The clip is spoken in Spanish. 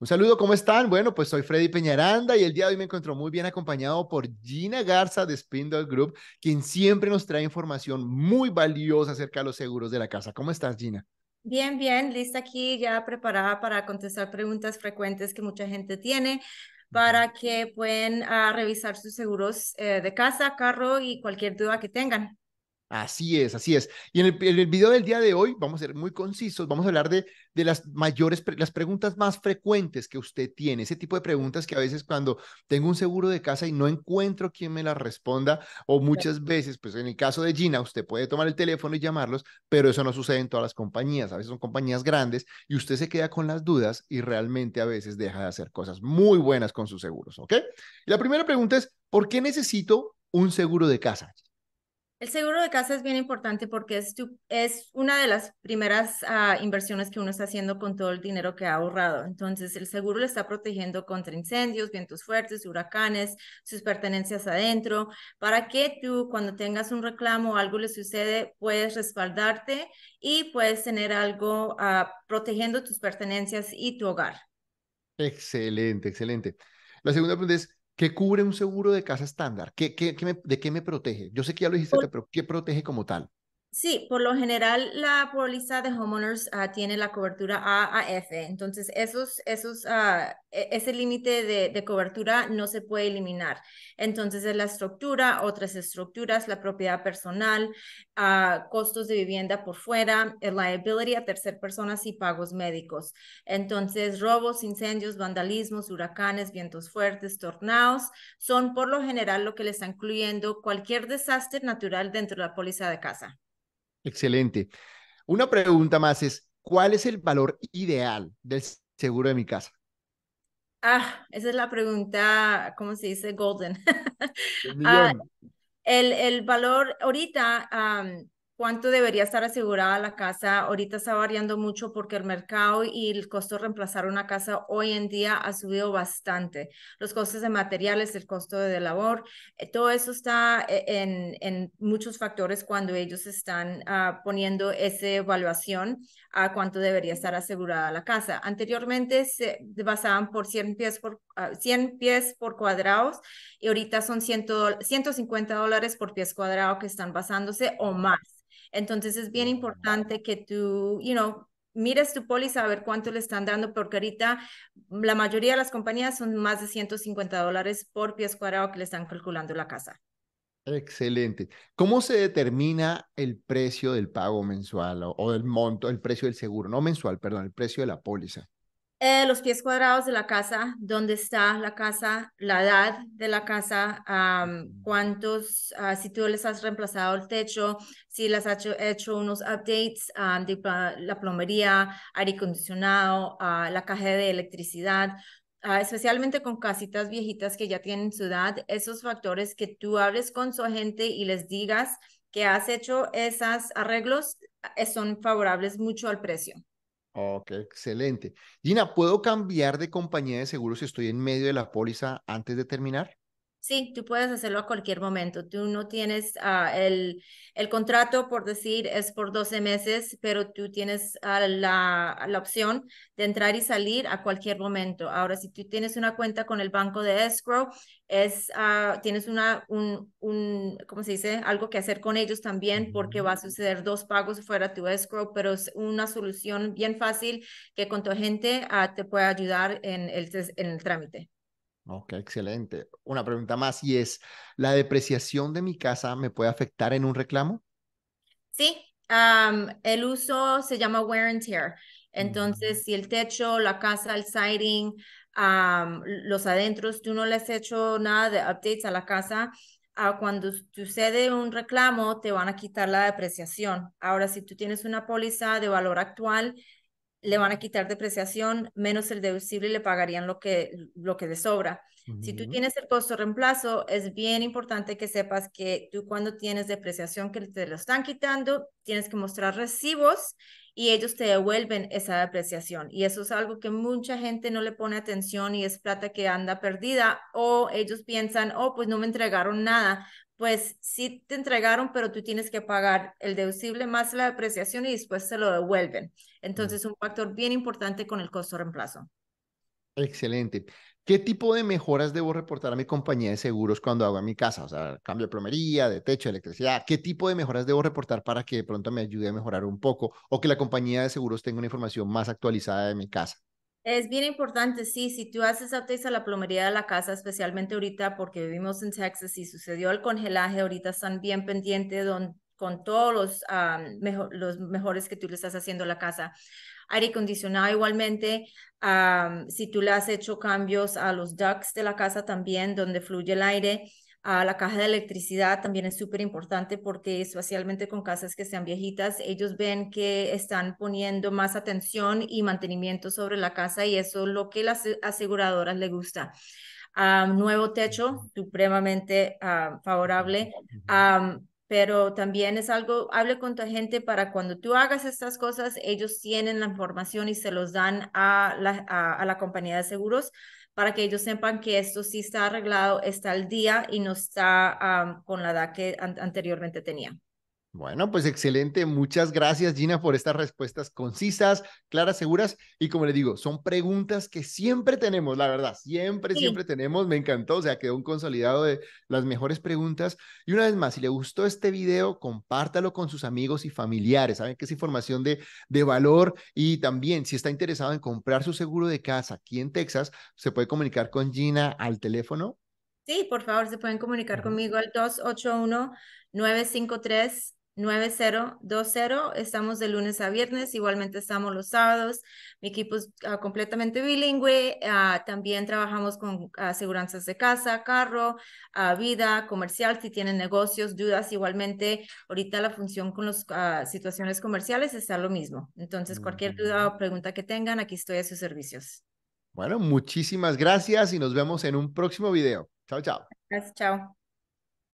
Un saludo, ¿cómo están? Bueno, pues soy Freddy Peñaranda y el día de hoy me encuentro muy bien acompañado por Gina Garza de Spindle Group, quien siempre nos trae información muy valiosa acerca de los seguros de la casa. ¿Cómo estás, Gina? Bien, bien, lista aquí, ya preparada para contestar preguntas frecuentes que mucha gente tiene para que puedan ah, revisar sus seguros eh, de casa, carro y cualquier duda que tengan. Así es, así es. Y en el, video del día de hoy vamos a ser muy concisos, vamos a hablar de, las mayores, las preguntas más frecuentes que usted tiene, ese tipo de preguntas que a veces cuando tengo un seguro de casa y no encuentro quien me las responda, o muchas veces, pues en el caso de Gina, usted puede tomar el teléfono y llamarlos, pero eso no sucede en todas las compañías, a veces son compañías grandes y usted se queda con las dudas y realmente a veces deja de hacer cosas muy buenas con sus seguros, ¿ok? la primera pregunta es, ¿por qué necesito un seguro de casa? El seguro de casa es bien importante porque es, es una de las primeras ah, inversiones que uno está haciendo con todo el dinero que ha ahorrado. Entonces, el seguro le está protegiendo contra incendios, vientos fuertes, huracanes, sus pertenencias adentro, para que tú cuando tengas un reclamo o algo le sucede, puedes respaldarte y puedes tener algo ah, protegiendo tus pertenencias y tu hogar. Excelente, excelente. La segunda pregunta es, ¿Qué cubre un seguro de casa estándar? ¿Qué, ¿De qué me protege? Yo sé que ya lo dijiste, pero ¿qué protege como tal? Sí, por lo general la póliza de homeowners ah, tiene la cobertura A F, entonces esos, ah, e, ese límite de, cobertura no se puede eliminar. Entonces es la estructura, otras estructuras, la propiedad personal, ah, costos de vivienda por fuera, liability a tercer personas y pagos médicos. Entonces robos, incendios, vandalismos, huracanes, vientos fuertes, tornados, son por lo general lo que le está incluyendo cualquier desastre natural dentro de la póliza de casa. Excelente. Una pregunta más es, ¿cuál es el valor ideal del seguro de mi casa? Ah, esa es la pregunta, ¿cómo se dice? Golden. Ah, el, el, valor ahorita, cuánto debería estar asegurada la casa. Ahorita está variando mucho porque el mercado y el costo de reemplazar una casa hoy en día ha subido bastante. Los costes de materiales, el costo de labor, eh, todo eso está eh, en, muchos factores cuando ellos están ah, poniendo esa evaluación a cuánto debería estar asegurada la casa. Anteriormente se basaban por 100 pies por, 100 ah, pies por cuadrados y ahorita son 150 dólares por pies cuadrado que están basándose o más. Entonces es bien importante que tú, you know, mires tu póliza a ver cuánto le están dando, porque ahorita la mayoría de las compañías son más de 150 dólares por pies cuadrado que le están calculando la casa. Excelente. ¿Cómo se determina el precio del pago mensual o, o, del monto, el precio del seguro, no mensual, perdón, el precio de la póliza? Eh, los pies cuadrados de la casa, dónde está la casa, la edad de la casa, cuántos, ah, si tú les has reemplazado el techo, si les has hecho, unos updates la plomería, aire acondicionado, ah, la caja de electricidad. Ah, especialmente con casitas viejitas que ya tienen su edad, esos factores que tú hables con su agente y les digas que has hecho esos arreglos eh, son favorables mucho al precio. Ok, excelente. Gina, ¿puedo cambiar de compañía de seguros si estoy en medio de la póliza antes de terminar? Sí, tú puedes hacerlo a cualquier momento. Tú no tienes ah, el, contrato, por decir, es por 12 meses, pero tú tienes ah, la, opción de entrar y salir a cualquier momento. Ahora, si tú tienes una cuenta con el banco de escrow, es, ah, tienes una, un, un, ¿cómo se dice? Algo que hacer con ellos también porque va a mm. suceder dos pagos fuera tu escrow, pero es una solución bien fácil que con tu gente te puede ayudar en en el trámite. Ok, excelente. Una pregunta más y es, ¿la depreciación de mi casa me puede afectar en un reclamo? Sí, el uso se llama wear and tear. Mm. Entonces, si el techo, la casa, el siding, los adentros, tú no le has hecho nada de updates a la casa, ah, cuando sucede un reclamo te van a quitar la depreciación. Ahora, si tú tienes una póliza de valor actual, le van a quitar depreciación menos el deducible y le pagarían lo que, lo que le sobra. Si tú tienes el costo de reemplazo, es bien importante que sepas que tú cuando tienes depreciación que te lo están quitando, tienes que mostrar recibos y ellos te devuelven esa depreciación. Y eso es algo que mucha gente no le pone atención y es plata que anda perdida o ellos piensan, oh, pues no me entregaron nada, pues sí te entregaron, pero tú tienes que pagar el deducible más la depreciación y después se lo devuelven. Entonces, un factor bien importante con el costo de reemplazo. Excelente. ¿Qué tipo de mejoras debo reportar a mi compañía de seguros cuando hago en mi casa? O sea, cambio de plomería, de techo, de electricidad. ¿Qué tipo de mejoras debo reportar para que de pronto me ayude a mejorar un poco o que la compañía de seguros tenga una información más actualizada de mi casa? Es bien importante, sí, si tú haces updates a la plomería de la casa, especialmente ahorita porque vivimos en Texas y sucedió el congelaje, ahorita están bien pendientes con todos los, mejores que tú le estás haciendo a la casa. Aire acondicionado igualmente, si tú le has hecho cambios a los ducts de la casa también, donde fluye el aire, a la caja de electricidad también es súper importante porque especialmente con casas que sean viejitas, ellos ven que están poniendo más atención y mantenimiento sobre la casa y eso es lo que las aseguradoras les gusta. Ah, nuevo techo, supremamente ah, favorable. Ah, pero también es algo, hable con tu gente para cuando tú hagas estas cosas, ellos tienen la información y se los dan a a la compañía de seguros para que ellos sepan que esto sí está arreglado, está al día y no está con la edad que anteriormente tenía. Bueno, pues excelente. Muchas gracias, Gina, por estas respuestas concisas, claras, seguras. Y como le digo, son preguntas que siempre tenemos, la verdad, siempre, siempre tenemos. Me encantó, o sea, quedó un consolidado de las mejores preguntas. Y una vez más, si le gustó este video, compártalo con sus amigos y familiares. Saben que es información de, de valor. Y también, si está interesado en comprar su seguro de casa aquí en Texas, se puede comunicar con Gina al teléfono. Sí, por favor, se pueden comunicar conmigo al 281 953 9020. Estamos de lunes a viernes, igualmente estamos los sábados. Mi equipo es ah, completamente bilingüe. Ah, también trabajamos con aseguranzas de casa, carro, ah, vida, comercial. Si tienen negocios, dudas, igualmente ahorita la función con las situaciones comerciales está lo mismo. Entonces, cualquier duda o pregunta que tengan, aquí estoy a sus servicios. Bueno, muchísimas gracias y nos vemos en un próximo video. Chao, chao. Gracias, chao.